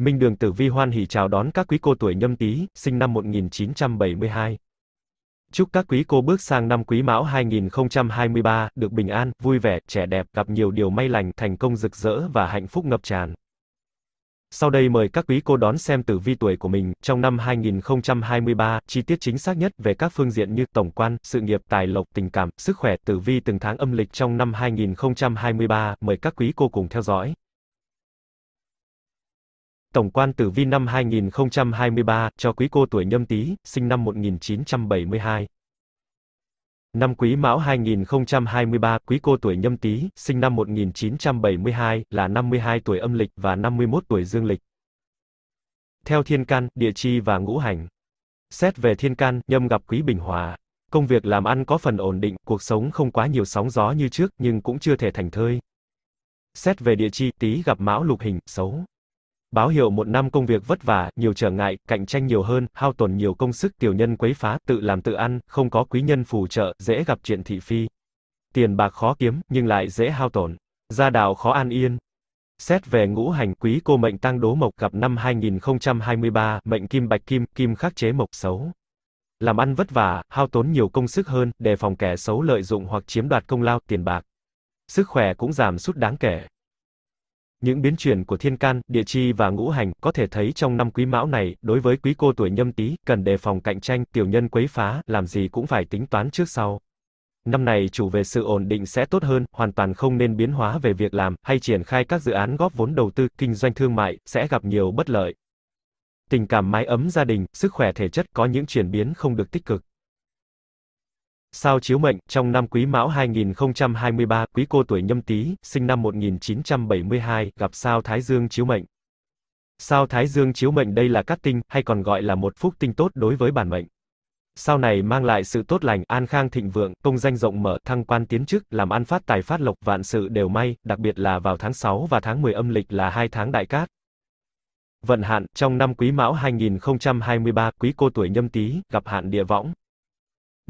Minh Đường Tử Vi hoan hỉ chào đón các quý cô tuổi nhâm tý, sinh năm 1972. Chúc các quý cô bước sang năm quý mão 2023, được bình an, vui vẻ, trẻ đẹp, gặp nhiều điều may lành, thành công rực rỡ và hạnh phúc ngập tràn. Sau đây mời các quý cô đón xem tử vi tuổi của mình trong năm 2023, chi tiết chính xác nhất về các phương diện như tổng quan, sự nghiệp, tài lộc, tình cảm, sức khỏe, tử vi từng tháng âm lịch trong năm 2023, mời các quý cô cùng theo dõi. Tổng quan tử vi năm 2023 cho quý cô tuổi nhâm tý, sinh năm 1972. Năm Quý Mão 2023, quý cô tuổi Nhâm Tý, sinh năm 1972, là 52 tuổi âm lịch và 51 tuổi dương lịch. Theo thiên can, địa chi và ngũ hành. Xét về thiên can, Nhâm gặp Quý Bình Hòa. Công việc làm ăn có phần ổn định, cuộc sống không quá nhiều sóng gió như trước, nhưng cũng chưa thể thành thơi. Xét về địa chi, Tý gặp Mão lục hình, xấu. Báo hiệu một năm công việc vất vả, nhiều trở ngại, cạnh tranh nhiều hơn, hao tổn nhiều công sức, tiểu nhân quấy phá, tự làm tự ăn, không có quý nhân phù trợ, dễ gặp chuyện thị phi. Tiền bạc khó kiếm, nhưng lại dễ hao tổn. Gia đạo khó an yên. Xét về ngũ hành quý cô mệnh tăng đố mộc gặp năm 2023, mệnh kim bạch kim, kim khắc chế mộc xấu. Làm ăn vất vả, hao tốn nhiều công sức hơn, đề phòng kẻ xấu lợi dụng hoặc chiếm đoạt công lao, tiền bạc. Sức khỏe cũng giảm sút đáng kể. Những biến chuyển của thiên can, địa chi và ngũ hành có thể thấy trong năm quý mão này, đối với quý cô tuổi nhâm tý, cần đề phòng cạnh tranh, tiểu nhân quấy phá, làm gì cũng phải tính toán trước sau. Năm này chủ về sự ổn định sẽ tốt hơn, hoàn toàn không nên biến hóa về việc làm, hay triển khai các dự án góp vốn đầu tư, kinh doanh thương mại, sẽ gặp nhiều bất lợi. Tình cảm mái ấm gia đình, sức khỏe thể chất có những chuyển biến không được tích cực. Sao chiếu mệnh, trong năm Quý Mão 2023, Quý cô tuổi Nhâm Tý, sinh năm 1972, gặp sao Thái Dương chiếu mệnh. Sao Thái Dương chiếu mệnh đây là cát tinh, hay còn gọi là một phúc tinh tốt đối với bản mệnh. Sao này mang lại sự tốt lành, an khang thịnh vượng, công danh rộng mở, thăng quan tiến chức, làm ăn phát tài phát lộc, vạn sự đều may, đặc biệt là vào tháng 6 và tháng 10 âm lịch là hai tháng đại cát. Vận hạn, trong năm Quý Mão 2023, Quý cô tuổi Nhâm Tý, gặp hạn địa võng,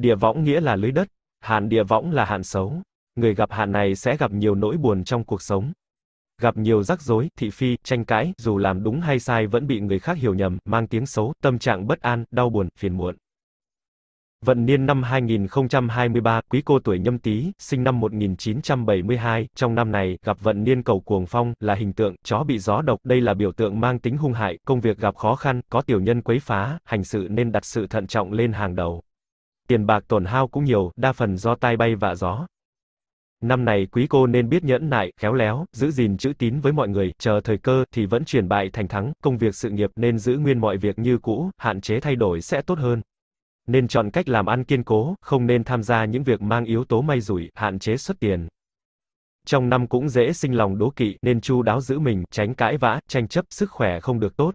Địa võng nghĩa là lưới đất, hạn địa võng là hạn xấu. Người gặp hạn này sẽ gặp nhiều nỗi buồn trong cuộc sống. Gặp nhiều rắc rối, thị phi, tranh cãi, dù làm đúng hay sai vẫn bị người khác hiểu nhầm, mang tiếng xấu, tâm trạng bất an, đau buồn, phiền muộn. Vận niên năm 2023, quý cô tuổi nhâm tý, sinh năm 1972, trong năm này, gặp vận niên cầu cuồng phong, là hình tượng, chó bị gió độc, đây là biểu tượng mang tính hung hại, công việc gặp khó khăn, có tiểu nhân quấy phá, hành sự nên đặt sự thận trọng lên hàng đầu. Tiền bạc tổn hao cũng nhiều, đa phần do tai bay vạ gió. Năm này quý cô nên biết nhẫn nại, khéo léo, giữ gìn chữ tín với mọi người, chờ thời cơ thì vẫn chuyển bại thành thắng, công việc sự nghiệp nên giữ nguyên mọi việc như cũ, hạn chế thay đổi sẽ tốt hơn. Nên chọn cách làm ăn kiên cố, không nên tham gia những việc mang yếu tố may rủi, hạn chế xuất tiền. Trong năm cũng dễ sinh lòng đố kỵ, nên chu đáo giữ mình, tránh cãi vã, tranh chấp, sức khỏe không được tốt.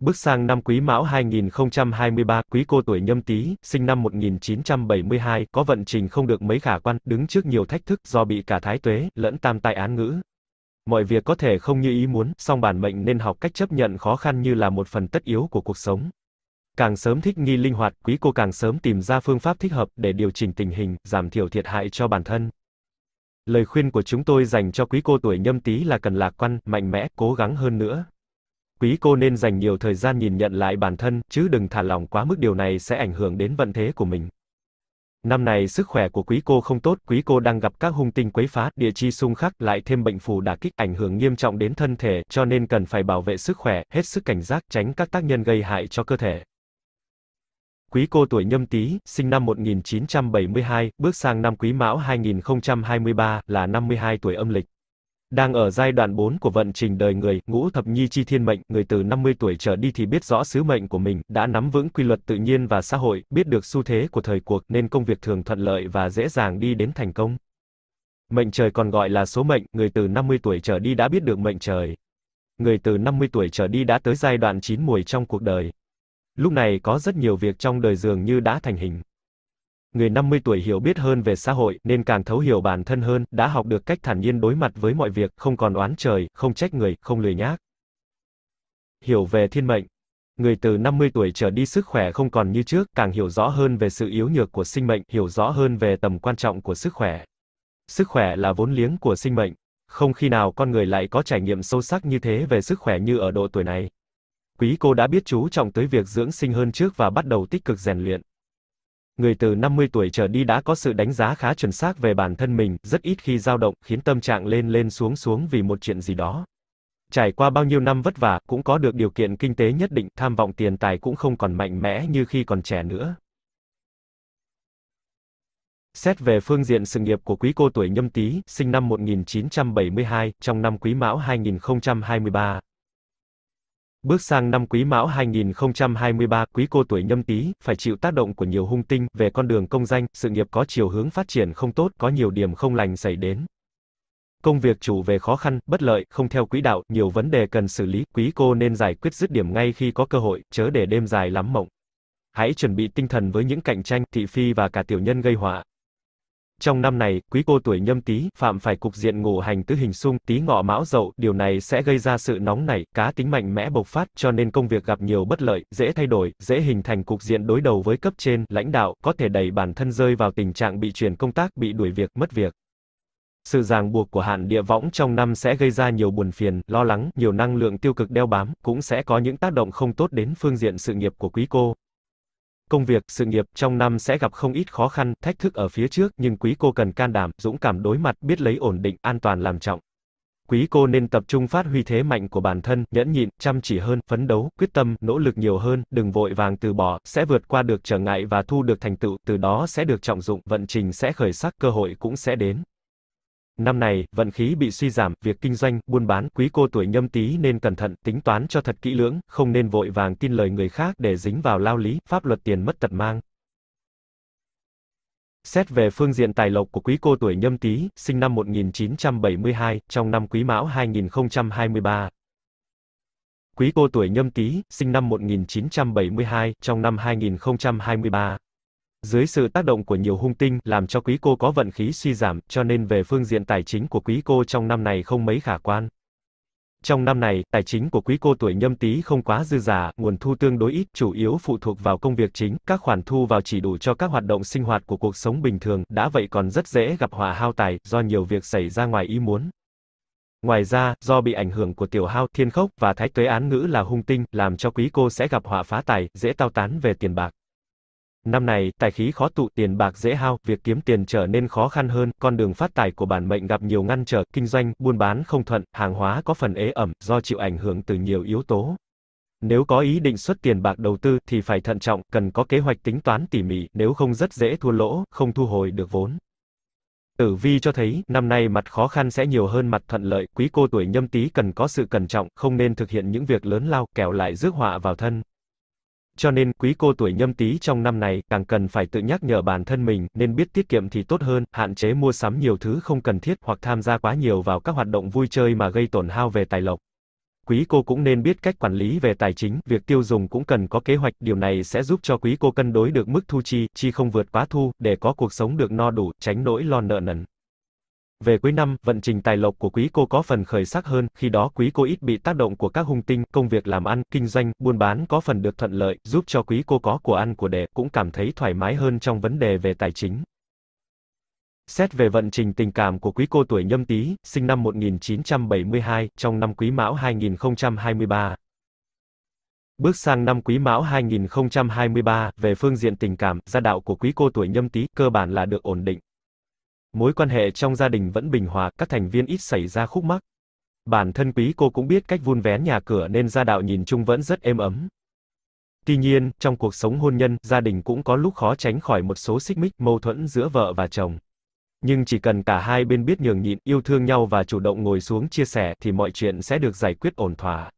Bước sang năm Quý Mão 2023, Quý Cô tuổi Nhâm Tý, sinh năm 1972, có vận trình không được mấy khả quan, đứng trước nhiều thách thức do bị cả thái tuế lẫn tam tai án ngữ. Mọi việc có thể không như ý muốn, song bản mệnh nên học cách chấp nhận khó khăn như là một phần tất yếu của cuộc sống. Càng sớm thích nghi linh hoạt, quý cô càng sớm tìm ra phương pháp thích hợp để điều chỉnh tình hình, giảm thiểu thiệt hại cho bản thân. Lời khuyên của chúng tôi dành cho quý cô tuổi nhâm tý là cần lạc quan, mạnh mẽ, cố gắng hơn nữa quý cô nên dành nhiều thời gian nhìn nhận lại bản thân, chứ đừng thả lỏng quá mức điều này sẽ ảnh hưởng đến vận thế của mình. Năm này sức khỏe của quý cô không tốt, quý cô đang gặp các hung tinh quấy phá, địa chi xung khắc lại thêm bệnh phù đả kích, ảnh hưởng nghiêm trọng đến thân thể, cho nên cần phải bảo vệ sức khỏe, hết sức cảnh giác, tránh các tác nhân gây hại cho cơ thể. Quý cô tuổi nhâm tý, sinh năm 1972, bước sang năm quý mão 2023, là 52 tuổi âm lịch. Đang ở giai đoạn 4 của vận trình đời người, ngũ thập nhi chi thiên mệnh, người từ 50 tuổi trở đi thì biết rõ sứ mệnh của mình, đã nắm vững quy luật tự nhiên và xã hội, biết được xu thế của thời cuộc nên công việc thường thuận lợi và dễ dàng đi đến thành công. Mệnh trời còn gọi là số mệnh, người từ 50 tuổi trở đi đã biết được mệnh trời. Người từ 50 tuổi trở đi đã tới giai đoạn chín mùi trong cuộc đời. Lúc này có rất nhiều việc trong đời dường như đã thành hình người 50 tuổi hiểu biết hơn về xã hội nên càng thấu hiểu bản thân hơn, đã học được cách thản nhiên đối mặt với mọi việc, không còn oán trời, không trách người, không lười nhác. Hiểu về thiên mệnh Người từ 50 tuổi trở đi sức khỏe không còn như trước, càng hiểu rõ hơn về sự yếu nhược của sinh mệnh, hiểu rõ hơn về tầm quan trọng của sức khỏe. Sức khỏe là vốn liếng của sinh mệnh. Không khi nào con người lại có trải nghiệm sâu sắc như thế về sức khỏe như ở độ tuổi này. Quý cô đã biết chú trọng tới việc dưỡng sinh hơn trước và bắt đầu tích cực rèn luyện người từ 50 tuổi trở đi đã có sự đánh giá khá chuẩn xác về bản thân mình, rất ít khi dao động, khiến tâm trạng lên lên xuống xuống vì một chuyện gì đó. Trải qua bao nhiêu năm vất vả, cũng có được điều kiện kinh tế nhất định, tham vọng tiền tài cũng không còn mạnh mẽ như khi còn trẻ nữa. Xét về phương diện sự nghiệp của quý cô tuổi nhâm tý, sinh năm 1972, trong năm quý mão 2023, Bước sang năm Quý Mão 2023, Quý cô tuổi Nhâm Tý phải chịu tác động của nhiều hung tinh về con đường công danh, sự nghiệp có chiều hướng phát triển không tốt, có nhiều điểm không lành xảy đến. Công việc chủ về khó khăn, bất lợi, không theo quỹ đạo, nhiều vấn đề cần xử lý, quý cô nên giải quyết dứt điểm ngay khi có cơ hội, chớ để đêm dài lắm mộng. Hãy chuẩn bị tinh thần với những cạnh tranh, thị phi và cả tiểu nhân gây họa trong năm này, quý cô tuổi nhâm tý, phạm phải cục diện ngủ hành tứ hình xung, tý ngọ mão dậu, điều này sẽ gây ra sự nóng nảy, cá tính mạnh mẽ bộc phát, cho nên công việc gặp nhiều bất lợi, dễ thay đổi, dễ hình thành cục diện đối đầu với cấp trên, lãnh đạo, có thể đẩy bản thân rơi vào tình trạng bị chuyển công tác, bị đuổi việc, mất việc. Sự ràng buộc của hạn địa võng trong năm sẽ gây ra nhiều buồn phiền, lo lắng, nhiều năng lượng tiêu cực đeo bám, cũng sẽ có những tác động không tốt đến phương diện sự nghiệp của quý cô công việc, sự nghiệp trong năm sẽ gặp không ít khó khăn, thách thức ở phía trước, nhưng quý cô cần can đảm, dũng cảm đối mặt, biết lấy ổn định, an toàn làm trọng. Quý cô nên tập trung phát huy thế mạnh của bản thân, nhẫn nhịn, chăm chỉ hơn, phấn đấu, quyết tâm, nỗ lực nhiều hơn, đừng vội vàng từ bỏ, sẽ vượt qua được trở ngại và thu được thành tựu, từ đó sẽ được trọng dụng, vận trình sẽ khởi sắc, cơ hội cũng sẽ đến. Năm này, vận khí bị suy giảm, việc kinh doanh, buôn bán, quý cô tuổi nhâm tý nên cẩn thận, tính toán cho thật kỹ lưỡng, không nên vội vàng tin lời người khác để dính vào lao lý, pháp luật tiền mất tật mang. Xét về phương diện tài lộc của quý cô tuổi nhâm tý, sinh năm 1972, trong năm quý mão 2023. Quý cô tuổi nhâm tý, sinh năm 1972, trong năm 2023. Dưới sự tác động của nhiều hung tinh, làm cho quý cô có vận khí suy giảm, cho nên về phương diện tài chính của quý cô trong năm này không mấy khả quan. Trong năm này, tài chính của quý cô tuổi nhâm tý không quá dư giả, nguồn thu tương đối ít, chủ yếu phụ thuộc vào công việc chính, các khoản thu vào chỉ đủ cho các hoạt động sinh hoạt của cuộc sống bình thường, đã vậy còn rất dễ gặp họa hao tài, do nhiều việc xảy ra ngoài ý muốn. Ngoài ra, do bị ảnh hưởng của tiểu hao, thiên khốc, và thái tuế án ngữ là hung tinh, làm cho quý cô sẽ gặp họa phá tài, dễ tao tán về tiền bạc. Năm này, tài khí khó tụ, tiền bạc dễ hao, việc kiếm tiền trở nên khó khăn hơn, con đường phát tài của bản mệnh gặp nhiều ngăn trở, kinh doanh, buôn bán không thuận, hàng hóa có phần ế ẩm, do chịu ảnh hưởng từ nhiều yếu tố. Nếu có ý định xuất tiền bạc đầu tư thì phải thận trọng, cần có kế hoạch tính toán tỉ mỉ, nếu không rất dễ thua lỗ, không thu hồi được vốn. Tử vi cho thấy, năm nay mặt khó khăn sẽ nhiều hơn mặt thuận lợi, quý cô tuổi nhâm tý cần có sự cẩn trọng, không nên thực hiện những việc lớn lao, kẻo lại rước họa vào thân. Cho nên, quý cô tuổi nhâm tý trong năm này, càng cần phải tự nhắc nhở bản thân mình, nên biết tiết kiệm thì tốt hơn, hạn chế mua sắm nhiều thứ không cần thiết hoặc tham gia quá nhiều vào các hoạt động vui chơi mà gây tổn hao về tài lộc. Quý cô cũng nên biết cách quản lý về tài chính, việc tiêu dùng cũng cần có kế hoạch, điều này sẽ giúp cho quý cô cân đối được mức thu chi, chi không vượt quá thu, để có cuộc sống được no đủ, tránh nỗi lo nợ nần. Về cuối năm, vận trình tài lộc của quý cô có phần khởi sắc hơn, khi đó quý cô ít bị tác động của các hung tinh, công việc làm ăn, kinh doanh, buôn bán có phần được thuận lợi, giúp cho quý cô có của ăn của để, cũng cảm thấy thoải mái hơn trong vấn đề về tài chính. Xét về vận trình tình cảm của quý cô tuổi nhâm tý, sinh năm 1972, trong năm quý mão 2023. Bước sang năm Quý Mão 2023, về phương diện tình cảm, gia đạo của quý cô tuổi Nhâm Tý cơ bản là được ổn định mối quan hệ trong gia đình vẫn bình hòa, các thành viên ít xảy ra khúc mắc. Bản thân quý cô cũng biết cách vun vén nhà cửa nên gia đạo nhìn chung vẫn rất êm ấm. Tuy nhiên, trong cuộc sống hôn nhân, gia đình cũng có lúc khó tránh khỏi một số xích mích, mâu thuẫn giữa vợ và chồng. Nhưng chỉ cần cả hai bên biết nhường nhịn, yêu thương nhau và chủ động ngồi xuống chia sẻ thì mọi chuyện sẽ được giải quyết ổn thỏa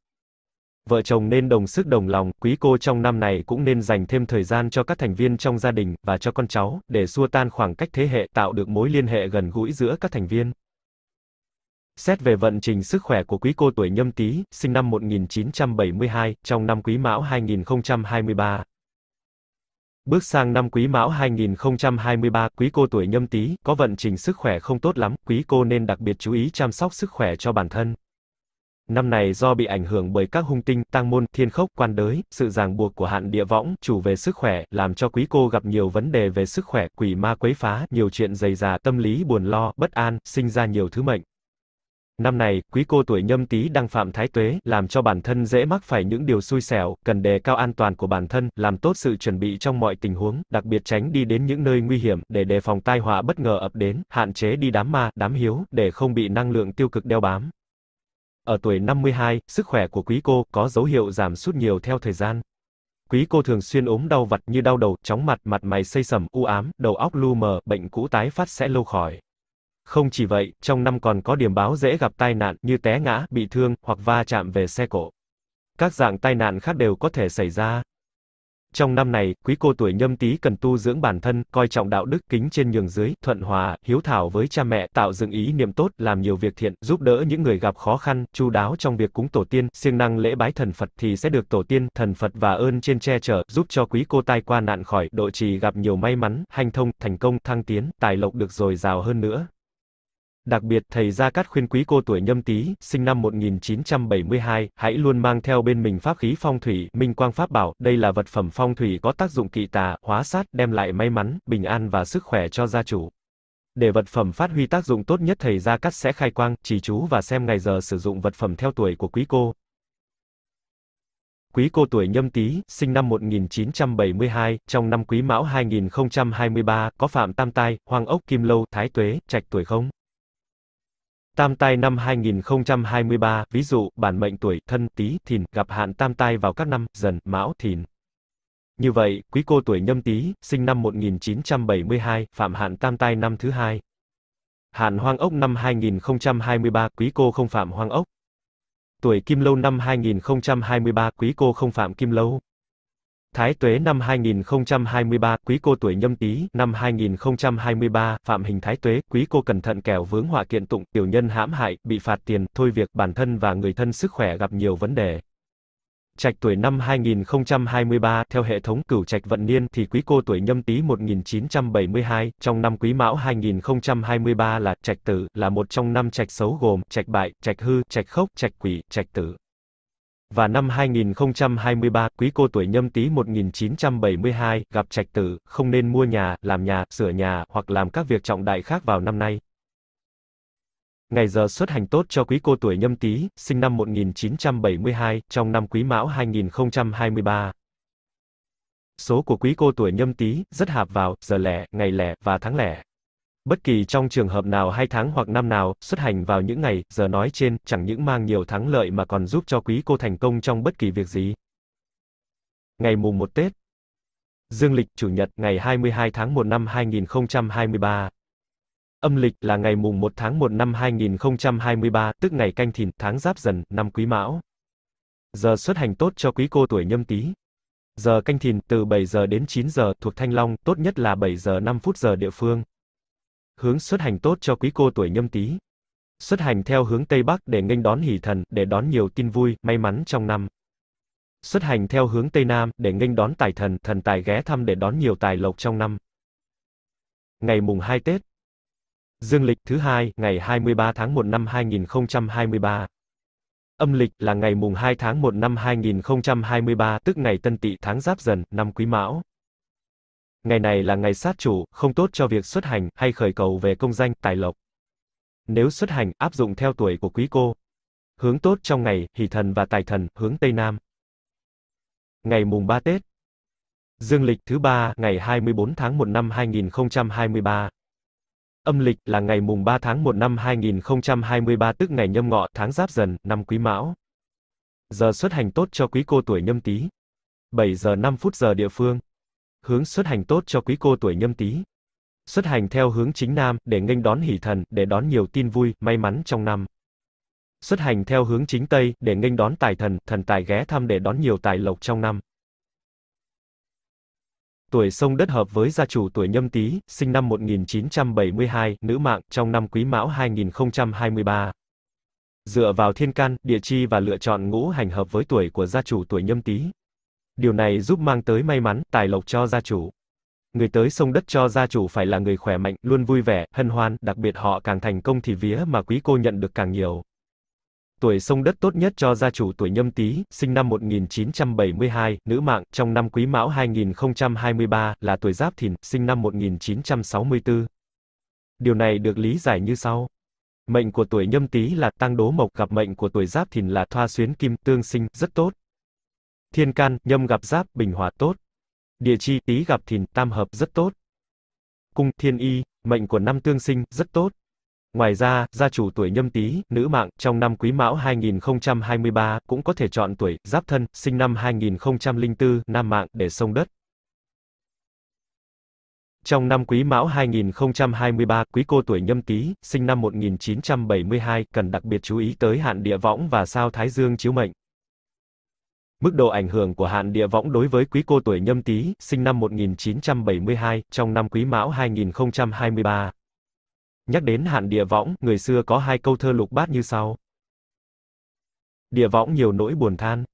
vợ chồng nên đồng sức đồng lòng, quý cô trong năm này cũng nên dành thêm thời gian cho các thành viên trong gia đình và cho con cháu để xua tan khoảng cách thế hệ, tạo được mối liên hệ gần gũi giữa các thành viên. Xét về vận trình sức khỏe của quý cô tuổi nhâm tý, sinh năm 1972, trong năm quý mão 2023. Bước sang năm quý mão 2023, quý cô tuổi nhâm tý, có vận trình sức khỏe không tốt lắm, quý cô nên đặc biệt chú ý chăm sóc sức khỏe cho bản thân. Năm này do bị ảnh hưởng bởi các hung tinh, tang môn, thiên khốc, quan đới, sự ràng buộc của hạn địa võng, chủ về sức khỏe, làm cho quý cô gặp nhiều vấn đề về sức khỏe, quỷ ma quấy phá, nhiều chuyện dày dà, tâm lý buồn lo, bất an, sinh ra nhiều thứ mệnh. Năm này, quý cô tuổi nhâm tý đang phạm thái tuế, làm cho bản thân dễ mắc phải những điều xui xẻo, cần đề cao an toàn của bản thân, làm tốt sự chuẩn bị trong mọi tình huống, đặc biệt tránh đi đến những nơi nguy hiểm, để đề phòng tai họa bất ngờ ập đến, hạn chế đi đám ma, đám hiếu, để không bị năng lượng tiêu cực đeo bám. Ở tuổi 52, sức khỏe của quý cô có dấu hiệu giảm sút nhiều theo thời gian. Quý cô thường xuyên ốm đau vặt như đau đầu, chóng mặt, mặt mày xây sầm, u ám, đầu óc lu mờ, bệnh cũ tái phát sẽ lâu khỏi. Không chỉ vậy, trong năm còn có điểm báo dễ gặp tai nạn như té ngã, bị thương hoặc va chạm về xe cộ. Các dạng tai nạn khác đều có thể xảy ra. Trong năm này, quý cô tuổi nhâm tý cần tu dưỡng bản thân, coi trọng đạo đức, kính trên nhường dưới, thuận hòa, hiếu thảo với cha mẹ, tạo dựng ý niệm tốt, làm nhiều việc thiện, giúp đỡ những người gặp khó khăn, chu đáo trong việc cúng tổ tiên, siêng năng lễ bái thần Phật thì sẽ được tổ tiên, thần Phật và ơn trên che chở, giúp cho quý cô tai qua nạn khỏi, độ trì gặp nhiều may mắn, hành thông, thành công, thăng tiến, tài lộc được dồi dào hơn nữa. Đặc biệt, thầy Gia Cát khuyên quý cô tuổi nhâm tý, sinh năm 1972, hãy luôn mang theo bên mình pháp khí phong thủy, minh quang pháp bảo, đây là vật phẩm phong thủy có tác dụng kỵ tà, hóa sát, đem lại may mắn, bình an và sức khỏe cho gia chủ. Để vật phẩm phát huy tác dụng tốt nhất thầy Gia Cát sẽ khai quang, chỉ chú và xem ngày giờ sử dụng vật phẩm theo tuổi của quý cô. Quý cô tuổi nhâm tý, sinh năm 1972, trong năm quý mão 2023, có phạm tam tai, hoàng ốc kim lâu, thái tuế, trạch tuổi không? Tam tai năm 2023, ví dụ, bản mệnh tuổi thân tí thìn gặp hạn tam tai vào các năm dần, mão thìn. Như vậy, quý cô tuổi nhâm tý, sinh năm 1972, phạm hạn tam tai năm thứ hai. Hạn hoang ốc năm 2023, quý cô không phạm hoang ốc. Tuổi kim lâu năm 2023, quý cô không phạm kim lâu. Thái Tuế năm 2023, quý cô tuổi nhâm tý, năm 2023, phạm hình Thái Tuế, quý cô cẩn thận kẻo vướng họa kiện tụng, tiểu nhân hãm hại, bị phạt tiền, thôi việc, bản thân và người thân sức khỏe gặp nhiều vấn đề. Trạch tuổi năm 2023, theo hệ thống cửu trạch vận niên thì quý cô tuổi nhâm tý 1972, trong năm quý mão 2023 là trạch tử, là một trong năm trạch xấu gồm trạch bại, trạch hư, trạch khốc, trạch quỷ, trạch tử và năm 2023, quý cô tuổi nhâm tý 1972, gặp trạch tử, không nên mua nhà, làm nhà, sửa nhà, hoặc làm các việc trọng đại khác vào năm nay. Ngày giờ xuất hành tốt cho quý cô tuổi nhâm tý, sinh năm 1972, trong năm quý mão 2023. Số của quý cô tuổi nhâm tý, rất hạp vào, giờ lẻ, ngày lẻ, và tháng lẻ. Bất kỳ trong trường hợp nào hai tháng hoặc năm nào, xuất hành vào những ngày, giờ nói trên, chẳng những mang nhiều thắng lợi mà còn giúp cho quý cô thành công trong bất kỳ việc gì. Ngày mùng 1 Tết Dương lịch Chủ nhật ngày 22 tháng 1 năm 2023 Âm lịch là ngày mùng 1 tháng 1 năm 2023, tức ngày canh thìn, tháng giáp dần, năm quý mão. Giờ xuất hành tốt cho quý cô tuổi nhâm tý. Giờ canh thìn từ 7 giờ đến 9 giờ thuộc Thanh Long, tốt nhất là 7 giờ 5 phút giờ địa phương hướng xuất hành tốt cho quý cô tuổi nhâm tý. Xuất hành theo hướng Tây Bắc để nghênh đón hỷ thần, để đón nhiều tin vui, may mắn trong năm. Xuất hành theo hướng Tây Nam để nghênh đón tài thần, thần tài ghé thăm để đón nhiều tài lộc trong năm. Ngày mùng 2 Tết Dương lịch thứ hai, ngày 23 tháng 1 năm 2023. Âm lịch là ngày mùng 2 tháng 1 năm 2023, tức ngày Tân Tỵ tháng Giáp Dần, năm Quý Mão ngày này là ngày sát chủ, không tốt cho việc xuất hành hay khởi cầu về công danh, tài lộc. Nếu xuất hành, áp dụng theo tuổi của quý cô. Hướng tốt trong ngày, hỷ thần và tài thần, hướng Tây Nam. Ngày mùng 3 Tết. Dương lịch thứ ba ngày 24 tháng 1 năm 2023. Âm lịch là ngày mùng 3 tháng 1 năm 2023 tức ngày nhâm ngọ, tháng giáp dần, năm quý mão. Giờ xuất hành tốt cho quý cô tuổi nhâm tý. 7 giờ 5 phút giờ địa phương hướng xuất hành tốt cho quý cô tuổi nhâm tý. Xuất hành theo hướng chính nam, để nghênh đón hỷ thần, để đón nhiều tin vui, may mắn trong năm. Xuất hành theo hướng chính tây, để nghênh đón tài thần, thần tài ghé thăm để đón nhiều tài lộc trong năm. Tuổi sông đất hợp với gia chủ tuổi nhâm tý, sinh năm 1972, nữ mạng, trong năm quý mão 2023. Dựa vào thiên can, địa chi và lựa chọn ngũ hành hợp với tuổi của gia chủ tuổi nhâm tý, Điều này giúp mang tới may mắn, tài lộc cho gia chủ. Người tới sông đất cho gia chủ phải là người khỏe mạnh, luôn vui vẻ, hân hoan, đặc biệt họ càng thành công thì vía mà quý cô nhận được càng nhiều. Tuổi sông đất tốt nhất cho gia chủ tuổi nhâm tý, sinh năm 1972, nữ mạng, trong năm quý mão 2023, là tuổi giáp thìn, sinh năm 1964. Điều này được lý giải như sau. Mệnh của tuổi nhâm tý là tăng đố mộc gặp mệnh của tuổi giáp thìn là thoa xuyến kim tương sinh, rất tốt. Thiên can, nhâm gặp giáp, bình hòa tốt. Địa chi, tí gặp thìn, tam hợp rất tốt. Cung, thiên y, mệnh của năm tương sinh, rất tốt. Ngoài ra, gia chủ tuổi nhâm tý, nữ mạng, trong năm quý mão 2023, cũng có thể chọn tuổi, giáp thân, sinh năm 2004, nam mạng, để sông đất. Trong năm Quý Mão 2023, quý cô tuổi Nhâm Tý, sinh năm 1972, cần đặc biệt chú ý tới hạn địa võng và sao Thái Dương chiếu mệnh. Mức độ ảnh hưởng của hạn địa võng đối với quý cô tuổi nhâm tý, sinh năm 1972, trong năm quý mão 2023. Nhắc đến hạn địa võng, người xưa có hai câu thơ lục bát như sau. Địa võng nhiều nỗi buồn than.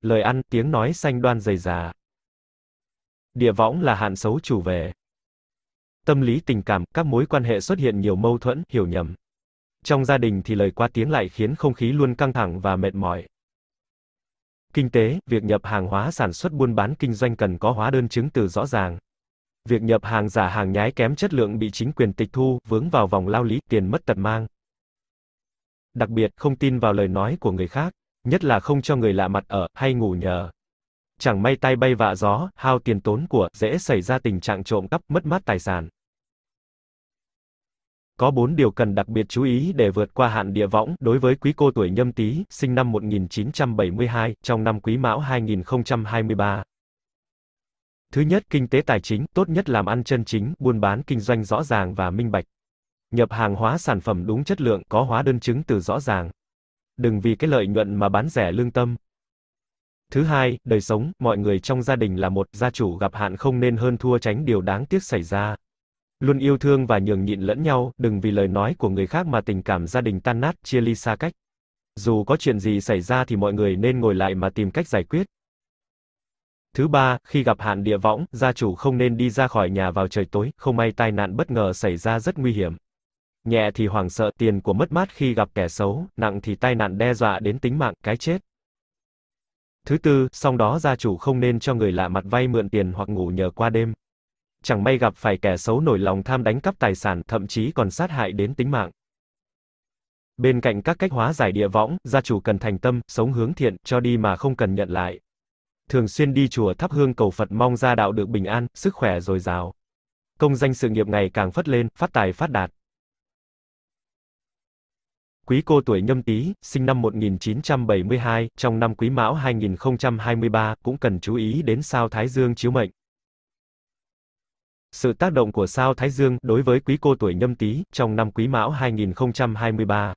Lời ăn, tiếng nói xanh đoan dày già. Địa võng là hạn xấu chủ về. Tâm lý tình cảm, các mối quan hệ xuất hiện nhiều mâu thuẫn, hiểu nhầm. Trong gia đình thì lời qua tiếng lại khiến không khí luôn căng thẳng và mệt mỏi. Kinh tế, việc nhập hàng hóa sản xuất buôn bán kinh doanh cần có hóa đơn chứng từ rõ ràng. Việc nhập hàng giả hàng nhái kém chất lượng bị chính quyền tịch thu, vướng vào vòng lao lý, tiền mất tật mang. Đặc biệt, không tin vào lời nói của người khác, nhất là không cho người lạ mặt ở, hay ngủ nhờ. Chẳng may tay bay vạ gió, hao tiền tốn của, dễ xảy ra tình trạng trộm cắp, mất mát tài sản. Có 4 điều cần đặc biệt chú ý để vượt qua hạn địa võng đối với quý cô tuổi nhâm tý, sinh năm 1972, trong năm quý mão 2023. Thứ nhất, kinh tế tài chính, tốt nhất làm ăn chân chính, buôn bán kinh doanh rõ ràng và minh bạch. Nhập hàng hóa sản phẩm đúng chất lượng, có hóa đơn chứng từ rõ ràng. Đừng vì cái lợi nhuận mà bán rẻ lương tâm. Thứ hai, đời sống, mọi người trong gia đình là một gia chủ gặp hạn không nên hơn thua tránh điều đáng tiếc xảy ra. Luôn yêu thương và nhường nhịn lẫn nhau, đừng vì lời nói của người khác mà tình cảm gia đình tan nát, chia ly xa cách. Dù có chuyện gì xảy ra thì mọi người nên ngồi lại mà tìm cách giải quyết. Thứ ba, khi gặp hạn địa võng, gia chủ không nên đi ra khỏi nhà vào trời tối, không may tai nạn bất ngờ xảy ra rất nguy hiểm. Nhẹ thì hoảng sợ tiền của mất mát khi gặp kẻ xấu, nặng thì tai nạn đe dọa đến tính mạng, cái chết. Thứ tư, song đó gia chủ không nên cho người lạ mặt vay mượn tiền hoặc ngủ nhờ qua đêm chẳng may gặp phải kẻ xấu nổi lòng tham đánh cắp tài sản, thậm chí còn sát hại đến tính mạng. Bên cạnh các cách hóa giải địa võng, gia chủ cần thành tâm, sống hướng thiện, cho đi mà không cần nhận lại. Thường xuyên đi chùa thắp hương cầu Phật mong gia đạo được bình an, sức khỏe dồi dào. Công danh sự nghiệp ngày càng phất lên, phát tài phát đạt. Quý cô tuổi nhâm tý, sinh năm 1972, trong năm quý mão 2023, cũng cần chú ý đến sao Thái Dương chiếu mệnh. Sự tác động của sao Thái Dương đối với quý cô tuổi nhâm tý trong năm quý mão 2023.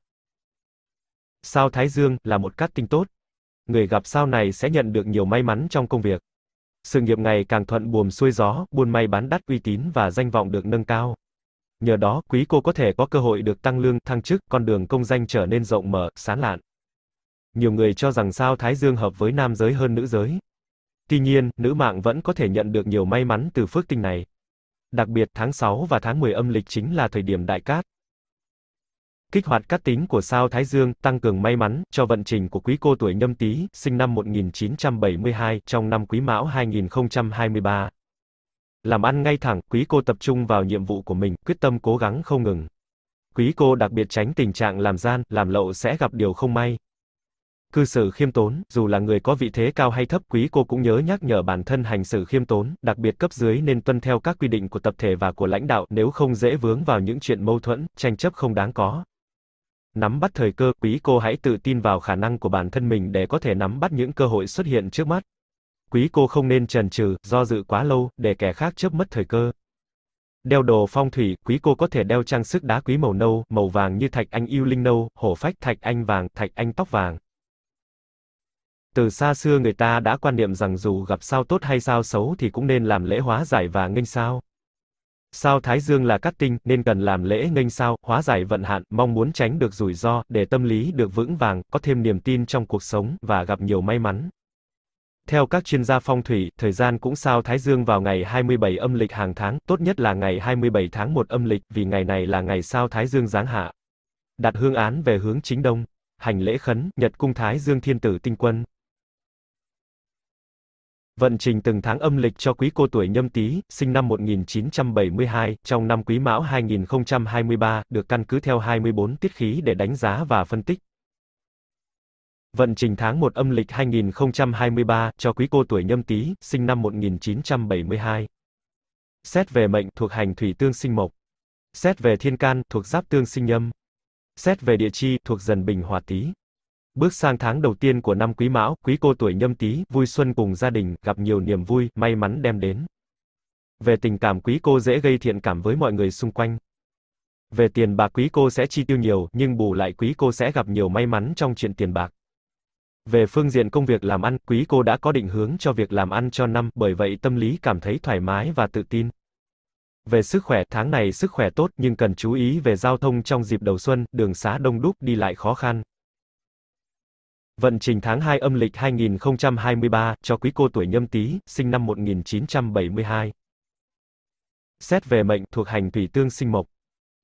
Sao Thái Dương là một cát tinh tốt. Người gặp sao này sẽ nhận được nhiều may mắn trong công việc. Sự nghiệp ngày càng thuận buồm xuôi gió, buôn may bán đắt uy tín và danh vọng được nâng cao. Nhờ đó, quý cô có thể có cơ hội được tăng lương, thăng chức, con đường công danh trở nên rộng mở, sáng lạn. Nhiều người cho rằng sao Thái Dương hợp với nam giới hơn nữ giới. Tuy nhiên, nữ mạng vẫn có thể nhận được nhiều may mắn từ phước tinh này. Đặc biệt tháng 6 và tháng 10 âm lịch chính là thời điểm đại cát. Kích hoạt các tính của sao Thái Dương, tăng cường may mắn cho vận trình của quý cô tuổi Nhâm Tý, sinh năm 1972 trong năm Quý Mão 2023. Làm ăn ngay thẳng, quý cô tập trung vào nhiệm vụ của mình, quyết tâm cố gắng không ngừng. Quý cô đặc biệt tránh tình trạng làm gian, làm lậu sẽ gặp điều không may cư xử khiêm tốn, dù là người có vị thế cao hay thấp quý cô cũng nhớ nhắc nhở bản thân hành xử khiêm tốn, đặc biệt cấp dưới nên tuân theo các quy định của tập thể và của lãnh đạo nếu không dễ vướng vào những chuyện mâu thuẫn, tranh chấp không đáng có. Nắm bắt thời cơ, quý cô hãy tự tin vào khả năng của bản thân mình để có thể nắm bắt những cơ hội xuất hiện trước mắt. Quý cô không nên chần chừ, do dự quá lâu, để kẻ khác chớp mất thời cơ. Đeo đồ phong thủy, quý cô có thể đeo trang sức đá quý màu nâu, màu vàng như thạch anh yêu linh nâu, hổ phách, thạch anh vàng, thạch anh tóc vàng. Từ xa xưa người ta đã quan niệm rằng dù gặp sao tốt hay sao xấu thì cũng nên làm lễ hóa giải và nghênh sao. Sao Thái Dương là cát tinh, nên cần làm lễ nghênh sao, hóa giải vận hạn, mong muốn tránh được rủi ro, để tâm lý được vững vàng, có thêm niềm tin trong cuộc sống, và gặp nhiều may mắn. Theo các chuyên gia phong thủy, thời gian cũng sao Thái Dương vào ngày 27 âm lịch hàng tháng, tốt nhất là ngày 27 tháng 1 âm lịch, vì ngày này là ngày sao Thái Dương giáng hạ. Đặt hương án về hướng chính đông, hành lễ khấn, nhật cung Thái Dương thiên tử tinh quân. Vận trình từng tháng âm lịch cho quý cô tuổi nhâm tý, sinh năm 1972, trong năm quý mão 2023, được căn cứ theo 24 tiết khí để đánh giá và phân tích. Vận trình tháng 1 âm lịch 2023, cho quý cô tuổi nhâm tý, sinh năm 1972. Xét về mệnh thuộc hành thủy tương sinh mộc. Xét về thiên can thuộc giáp tương sinh nhâm. Xét về địa chi thuộc dần bình hòa tý. Bước sang tháng đầu tiên của năm Quý Mão, quý cô tuổi Nhâm Tý, vui xuân cùng gia đình, gặp nhiều niềm vui, may mắn đem đến. Về tình cảm quý cô dễ gây thiện cảm với mọi người xung quanh. Về tiền bạc quý cô sẽ chi tiêu nhiều, nhưng bù lại quý cô sẽ gặp nhiều may mắn trong chuyện tiền bạc. Về phương diện công việc làm ăn, quý cô đã có định hướng cho việc làm ăn cho năm, bởi vậy tâm lý cảm thấy thoải mái và tự tin. Về sức khỏe, tháng này sức khỏe tốt nhưng cần chú ý về giao thông trong dịp đầu xuân, đường xá đông đúc đi lại khó khăn. Vận trình tháng 2 âm lịch 2023 cho quý cô tuổi nhâm tý, sinh năm 1972. Xét về mệnh thuộc hành thủy tương sinh mộc.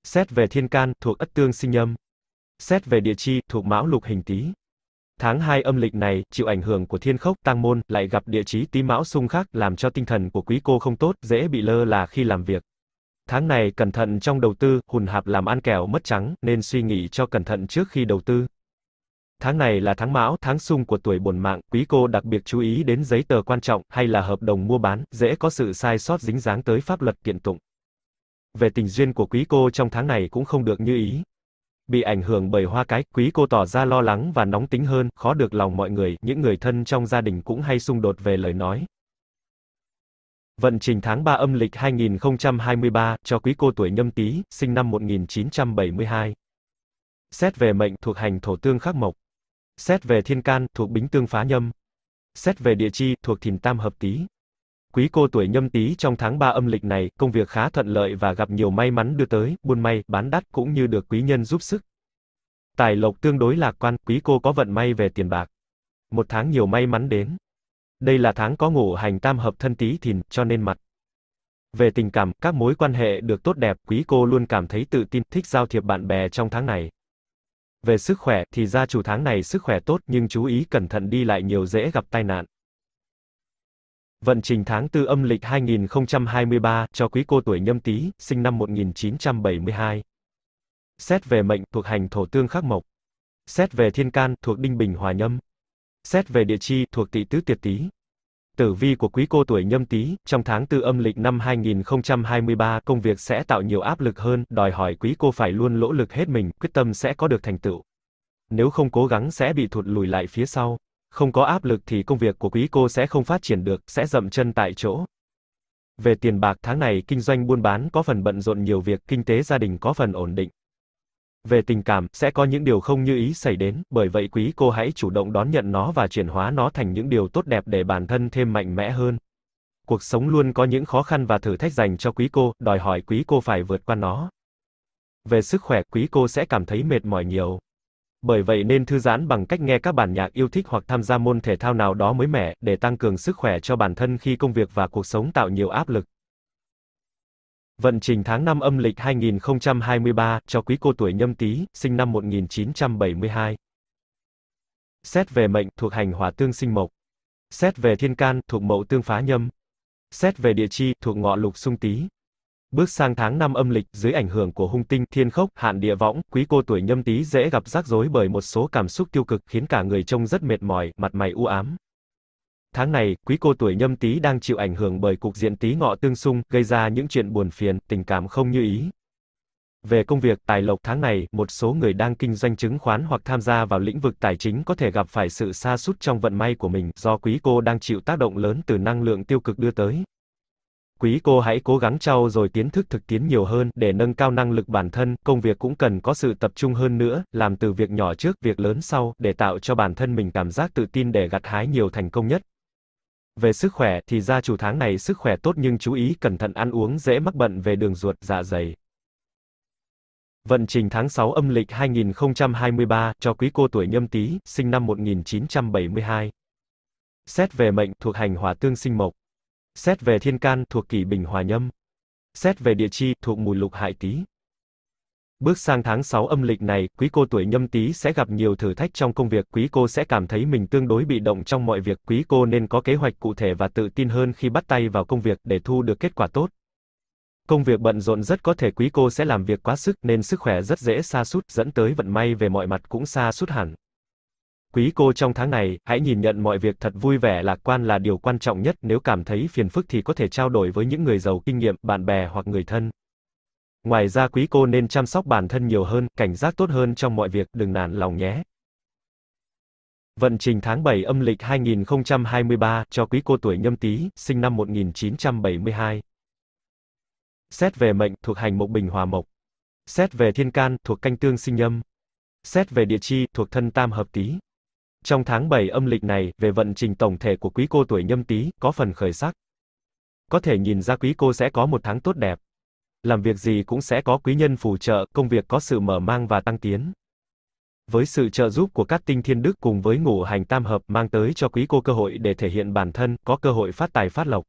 Xét về thiên can thuộc ất tương sinh nhâm. Xét về địa chi thuộc mão lục hình tý. Tháng 2 âm lịch này, chịu ảnh hưởng của thiên khốc tăng môn, lại gặp địa chí tý mão xung khắc làm cho tinh thần của quý cô không tốt, dễ bị lơ là khi làm việc. Tháng này cẩn thận trong đầu tư, hùn hạp làm ăn kẻo mất trắng, nên suy nghĩ cho cẩn thận trước khi đầu tư. Tháng này là tháng mão, tháng sung của tuổi bổn mạng, quý cô đặc biệt chú ý đến giấy tờ quan trọng hay là hợp đồng mua bán, dễ có sự sai sót dính dáng tới pháp luật kiện tụng. Về tình duyên của quý cô trong tháng này cũng không được như ý. Bị ảnh hưởng bởi hoa cái, quý cô tỏ ra lo lắng và nóng tính hơn, khó được lòng mọi người, những người thân trong gia đình cũng hay xung đột về lời nói. Vận trình tháng 3 âm lịch 2023 cho quý cô tuổi Nhâm Tý, sinh năm 1972. Xét về mệnh thuộc hành thổ tương khắc mộc. Xét về thiên can, thuộc bính tương phá nhâm. Xét về địa chi, thuộc thìn tam hợp tý. Quý cô tuổi nhâm tý trong tháng 3 âm lịch này, công việc khá thuận lợi và gặp nhiều may mắn đưa tới, buôn may, bán đắt cũng như được quý nhân giúp sức. Tài lộc tương đối lạc quan, quý cô có vận may về tiền bạc. Một tháng nhiều may mắn đến. Đây là tháng có ngũ hành tam hợp thân tý thìn, cho nên mặt. Về tình cảm, các mối quan hệ được tốt đẹp, quý cô luôn cảm thấy tự tin, thích giao thiệp bạn bè trong tháng này. Về sức khỏe, thì gia chủ tháng này sức khỏe tốt nhưng chú ý cẩn thận đi lại nhiều dễ gặp tai nạn. Vận trình tháng 4 âm lịch 2023 cho quý cô tuổi nhâm tý, sinh năm 1972. Xét về mệnh thuộc hành thổ tương khắc mộc. Xét về thiên can thuộc đinh bình hòa nhâm. Xét về địa chi thuộc tỵ tứ tiệt tý. Tử vi của quý cô tuổi nhâm tý, trong tháng tư âm lịch năm 2023, công việc sẽ tạo nhiều áp lực hơn, đòi hỏi quý cô phải luôn nỗ lực hết mình, quyết tâm sẽ có được thành tựu. Nếu không cố gắng sẽ bị thụt lùi lại phía sau. Không có áp lực thì công việc của quý cô sẽ không phát triển được, sẽ dậm chân tại chỗ. Về tiền bạc tháng này kinh doanh buôn bán có phần bận rộn nhiều việc, kinh tế gia đình có phần ổn định về tình cảm, sẽ có những điều không như ý xảy đến, bởi vậy quý cô hãy chủ động đón nhận nó và chuyển hóa nó thành những điều tốt đẹp để bản thân thêm mạnh mẽ hơn. Cuộc sống luôn có những khó khăn và thử thách dành cho quý cô, đòi hỏi quý cô phải vượt qua nó. Về sức khỏe, quý cô sẽ cảm thấy mệt mỏi nhiều. Bởi vậy nên thư giãn bằng cách nghe các bản nhạc yêu thích hoặc tham gia môn thể thao nào đó mới mẻ để tăng cường sức khỏe cho bản thân khi công việc và cuộc sống tạo nhiều áp lực. Vận trình tháng 5 âm lịch 2023 cho quý cô tuổi nhâm tý, sinh năm 1972. Xét về mệnh thuộc hành hỏa tương sinh mộc. Xét về thiên can thuộc mậu tương phá nhâm. Xét về địa chi thuộc ngọ lục xung tý. Bước sang tháng 5 âm lịch, dưới ảnh hưởng của hung tinh, thiên khốc, hạn địa võng, quý cô tuổi nhâm tý dễ gặp rắc rối bởi một số cảm xúc tiêu cực khiến cả người trông rất mệt mỏi, mặt mày u ám. Tháng này, quý cô tuổi nhâm tý đang chịu ảnh hưởng bởi cục diện tý ngọ tương xung, gây ra những chuyện buồn phiền, tình cảm không như ý. Về công việc, tài lộc tháng này, một số người đang kinh doanh chứng khoán hoặc tham gia vào lĩnh vực tài chính có thể gặp phải sự sa sút trong vận may của mình, do quý cô đang chịu tác động lớn từ năng lượng tiêu cực đưa tới. Quý cô hãy cố gắng trau rồi kiến thức thực tiến nhiều hơn để nâng cao năng lực bản thân, công việc cũng cần có sự tập trung hơn nữa, làm từ việc nhỏ trước, việc lớn sau, để tạo cho bản thân mình cảm giác tự tin để gặt hái nhiều thành công nhất. Về sức khỏe thì gia chủ tháng này sức khỏe tốt nhưng chú ý cẩn thận ăn uống dễ mắc bệnh về đường ruột, dạ dày. Vận trình tháng 6 âm lịch 2023 cho quý cô tuổi Nhâm Tý, sinh năm 1972. Xét về mệnh thuộc hành hỏa tương sinh mộc. Xét về thiên can thuộc kỷ bình hòa nhâm. Xét về địa chi thuộc mùi lục hại tý. Bước sang tháng 6 âm lịch này, quý cô tuổi nhâm tý sẽ gặp nhiều thử thách trong công việc, quý cô sẽ cảm thấy mình tương đối bị động trong mọi việc, quý cô nên có kế hoạch cụ thể và tự tin hơn khi bắt tay vào công việc để thu được kết quả tốt. Công việc bận rộn rất có thể quý cô sẽ làm việc quá sức nên sức khỏe rất dễ xa sút dẫn tới vận may về mọi mặt cũng xa sút hẳn. Quý cô trong tháng này, hãy nhìn nhận mọi việc thật vui vẻ lạc quan là điều quan trọng nhất, nếu cảm thấy phiền phức thì có thể trao đổi với những người giàu kinh nghiệm, bạn bè hoặc người thân. Ngoài ra quý cô nên chăm sóc bản thân nhiều hơn, cảnh giác tốt hơn trong mọi việc, đừng nản lòng nhé. Vận trình tháng 7 âm lịch 2023 cho quý cô tuổi Nhâm Tý, sinh năm 1972. Xét về mệnh thuộc hành Mộc Bình Hòa Mộc. Xét về thiên can thuộc canh tương sinh nhâm. Xét về địa chi thuộc thân tam hợp Tý. Trong tháng 7 âm lịch này, về vận trình tổng thể của quý cô tuổi Nhâm Tý có phần khởi sắc. Có thể nhìn ra quý cô sẽ có một tháng tốt đẹp làm việc gì cũng sẽ có quý nhân phù trợ, công việc có sự mở mang và tăng tiến. Với sự trợ giúp của các tinh thiên đức cùng với ngũ hành tam hợp mang tới cho quý cô cơ hội để thể hiện bản thân, có cơ hội phát tài phát lộc.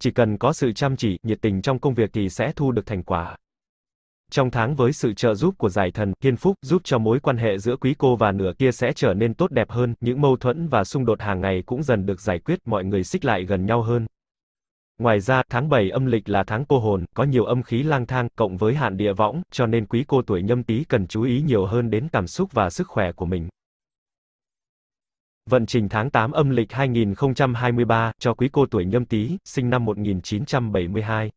Chỉ cần có sự chăm chỉ, nhiệt tình trong công việc thì sẽ thu được thành quả. Trong tháng với sự trợ giúp của giải thần, thiên phúc, giúp cho mối quan hệ giữa quý cô và nửa kia sẽ trở nên tốt đẹp hơn, những mâu thuẫn và xung đột hàng ngày cũng dần được giải quyết, mọi người xích lại gần nhau hơn. Ngoài ra, tháng 7 âm lịch là tháng cô hồn, có nhiều âm khí lang thang, cộng với hạn địa võng, cho nên quý cô tuổi nhâm tý cần chú ý nhiều hơn đến cảm xúc và sức khỏe của mình. Vận trình tháng 8 âm lịch 2023, cho quý cô tuổi nhâm tý, sinh năm 1972.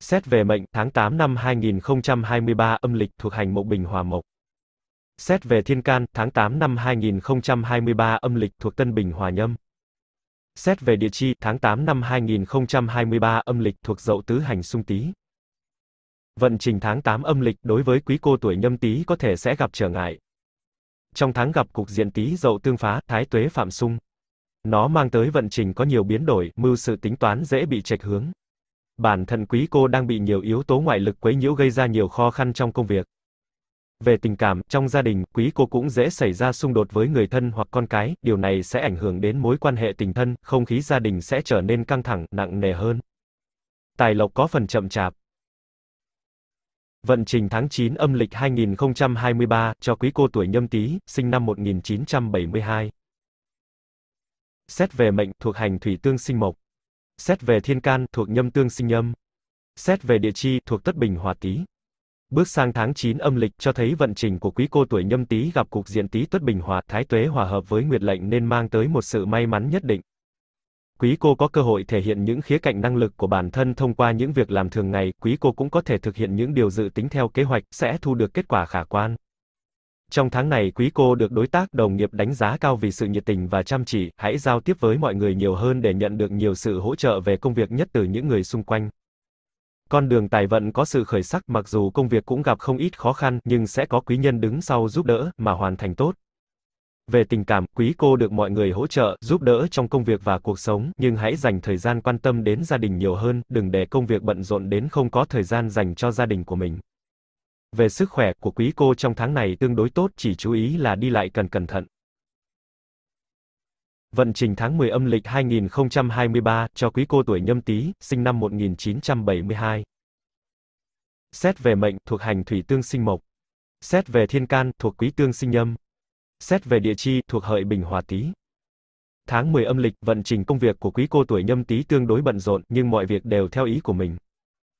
Xét về mệnh, tháng 8 năm 2023 âm lịch thuộc hành mộc bình hòa mộc. Xét về thiên can, tháng 8 năm 2023 âm lịch thuộc tân bình hòa nhâm xét về địa chi tháng 8 năm 2023 âm lịch thuộc dậu tứ hành xung tý. Vận trình tháng 8 âm lịch đối với quý cô tuổi nhâm tý có thể sẽ gặp trở ngại. Trong tháng gặp cục diện tý dậu tương phá, thái tuế phạm xung. Nó mang tới vận trình có nhiều biến đổi, mưu sự tính toán dễ bị chệch hướng. Bản thân quý cô đang bị nhiều yếu tố ngoại lực quấy nhiễu gây ra nhiều khó khăn trong công việc. Về tình cảm, trong gia đình, quý cô cũng dễ xảy ra xung đột với người thân hoặc con cái, điều này sẽ ảnh hưởng đến mối quan hệ tình thân, không khí gia đình sẽ trở nên căng thẳng, nặng nề hơn. Tài lộc có phần chậm chạp. Vận trình tháng 9 âm lịch 2023 cho quý cô tuổi Nhâm Tý, sinh năm 1972. Xét về mệnh thuộc hành thủy tương sinh mộc. Xét về thiên can thuộc nhâm tương sinh nhâm. Xét về địa chi thuộc tất bình hòa tý. Bước sang tháng 9 âm lịch cho thấy vận trình của quý cô tuổi nhâm tý gặp cục diện tý tuất bình hòa, thái tuế hòa hợp với nguyệt lệnh nên mang tới một sự may mắn nhất định. Quý cô có cơ hội thể hiện những khía cạnh năng lực của bản thân thông qua những việc làm thường ngày, quý cô cũng có thể thực hiện những điều dự tính theo kế hoạch, sẽ thu được kết quả khả quan. Trong tháng này quý cô được đối tác, đồng nghiệp đánh giá cao vì sự nhiệt tình và chăm chỉ, hãy giao tiếp với mọi người nhiều hơn để nhận được nhiều sự hỗ trợ về công việc nhất từ những người xung quanh. Con đường tài vận có sự khởi sắc mặc dù công việc cũng gặp không ít khó khăn nhưng sẽ có quý nhân đứng sau giúp đỡ mà hoàn thành tốt. Về tình cảm, quý cô được mọi người hỗ trợ, giúp đỡ trong công việc và cuộc sống, nhưng hãy dành thời gian quan tâm đến gia đình nhiều hơn, đừng để công việc bận rộn đến không có thời gian dành cho gia đình của mình. Về sức khỏe của quý cô trong tháng này tương đối tốt, chỉ chú ý là đi lại cần cẩn thận. Vận trình tháng 10 âm lịch 2023 cho quý cô tuổi nhâm tý, sinh năm 1972. Xét về mệnh thuộc hành thủy tương sinh mộc. Xét về thiên can thuộc quý tương sinh nhâm. Xét về địa chi thuộc hợi bình hòa tý. Tháng 10 âm lịch, vận trình công việc của quý cô tuổi nhâm tý tương đối bận rộn nhưng mọi việc đều theo ý của mình.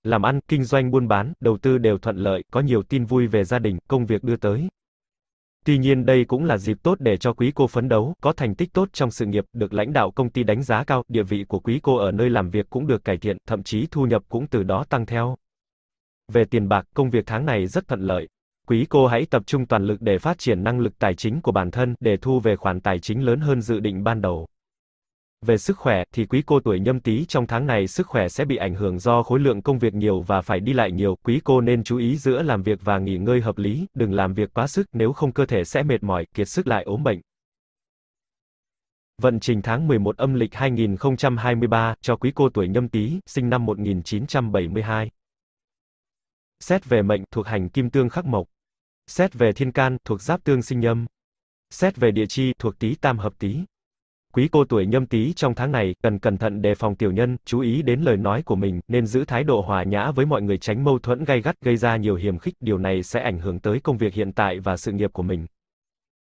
Làm ăn, kinh doanh buôn bán, đầu tư đều thuận lợi, có nhiều tin vui về gia đình, công việc đưa tới. Tuy nhiên đây cũng là dịp tốt để cho quý cô phấn đấu, có thành tích tốt trong sự nghiệp, được lãnh đạo công ty đánh giá cao, địa vị của quý cô ở nơi làm việc cũng được cải thiện, thậm chí thu nhập cũng từ đó tăng theo. Về tiền bạc, công việc tháng này rất thuận lợi. Quý cô hãy tập trung toàn lực để phát triển năng lực tài chính của bản thân để thu về khoản tài chính lớn hơn dự định ban đầu. Về sức khỏe, thì quý cô tuổi nhâm tý trong tháng này sức khỏe sẽ bị ảnh hưởng do khối lượng công việc nhiều và phải đi lại nhiều, quý cô nên chú ý giữa làm việc và nghỉ ngơi hợp lý, đừng làm việc quá sức, nếu không cơ thể sẽ mệt mỏi, kiệt sức lại ốm bệnh. Vận trình tháng 11 âm lịch 2023 cho quý cô tuổi nhâm tý, sinh năm 1972. Xét về mệnh thuộc hành kim tương khắc mộc. Xét về thiên can thuộc giáp tương sinh nhâm. Xét về địa chi thuộc tý tam hợp tý. Quý cô tuổi nhâm tý trong tháng này, cần cẩn thận đề phòng tiểu nhân, chú ý đến lời nói của mình, nên giữ thái độ hòa nhã với mọi người tránh mâu thuẫn gay gắt gây ra nhiều hiểm khích, điều này sẽ ảnh hưởng tới công việc hiện tại và sự nghiệp của mình.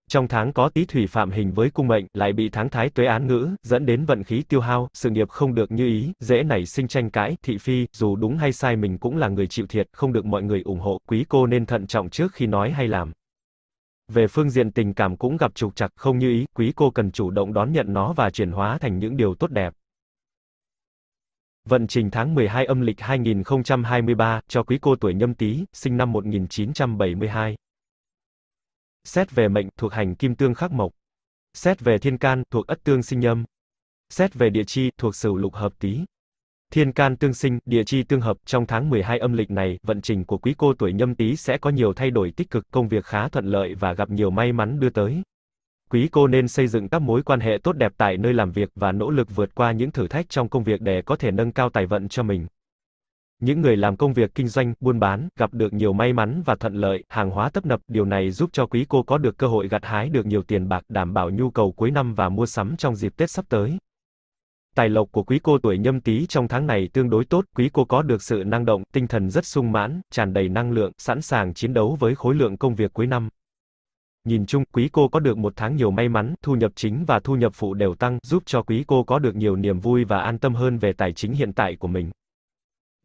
Trong tháng có tí thủy phạm hình với cung mệnh, lại bị tháng thái tuế án ngữ, dẫn đến vận khí tiêu hao, sự nghiệp không được như ý, dễ nảy sinh tranh cãi, thị phi, dù đúng hay sai mình cũng là người chịu thiệt, không được mọi người ủng hộ, quý cô nên thận trọng trước khi nói hay làm. Về phương diện tình cảm cũng gặp trục trặc không như ý, quý cô cần chủ động đón nhận nó và chuyển hóa thành những điều tốt đẹp. Vận trình tháng 12 âm lịch 2023 cho quý cô tuổi Nhâm Tý, sinh năm 1972. Xét về mệnh thuộc hành kim tương khắc mộc. Xét về thiên can thuộc ất tương sinh nhâm. Xét về địa chi thuộc sửu lục hợp tý. Thiên can tương sinh, địa chi tương hợp, trong tháng 12 âm lịch này, vận trình của quý cô tuổi nhâm tý sẽ có nhiều thay đổi tích cực, công việc khá thuận lợi và gặp nhiều may mắn đưa tới. Quý cô nên xây dựng các mối quan hệ tốt đẹp tại nơi làm việc và nỗ lực vượt qua những thử thách trong công việc để có thể nâng cao tài vận cho mình. Những người làm công việc kinh doanh, buôn bán, gặp được nhiều may mắn và thuận lợi, hàng hóa tấp nập, điều này giúp cho quý cô có được cơ hội gặt hái được nhiều tiền bạc, đảm bảo nhu cầu cuối năm và mua sắm trong dịp Tết sắp tới. Tài lộc của quý cô tuổi nhâm tý trong tháng này tương đối tốt, quý cô có được sự năng động, tinh thần rất sung mãn, tràn đầy năng lượng, sẵn sàng chiến đấu với khối lượng công việc cuối năm. Nhìn chung, quý cô có được một tháng nhiều may mắn, thu nhập chính và thu nhập phụ đều tăng, giúp cho quý cô có được nhiều niềm vui và an tâm hơn về tài chính hiện tại của mình.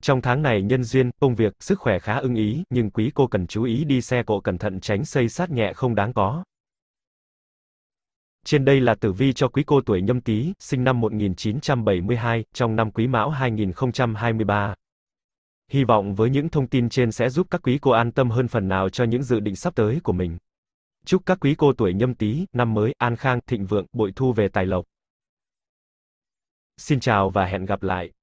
Trong tháng này nhân duyên, công việc, sức khỏe khá ưng ý, nhưng quý cô cần chú ý đi xe cộ cẩn thận tránh xây sát nhẹ không đáng có. Trên đây là tử vi cho quý cô tuổi nhâm tý, sinh năm 1972, trong năm quý mão 2023. Hy vọng với những thông tin trên sẽ giúp các quý cô an tâm hơn phần nào cho những dự định sắp tới của mình. Chúc các quý cô tuổi nhâm tý, năm mới, an khang, thịnh vượng, bội thu về tài lộc. Xin chào và hẹn gặp lại.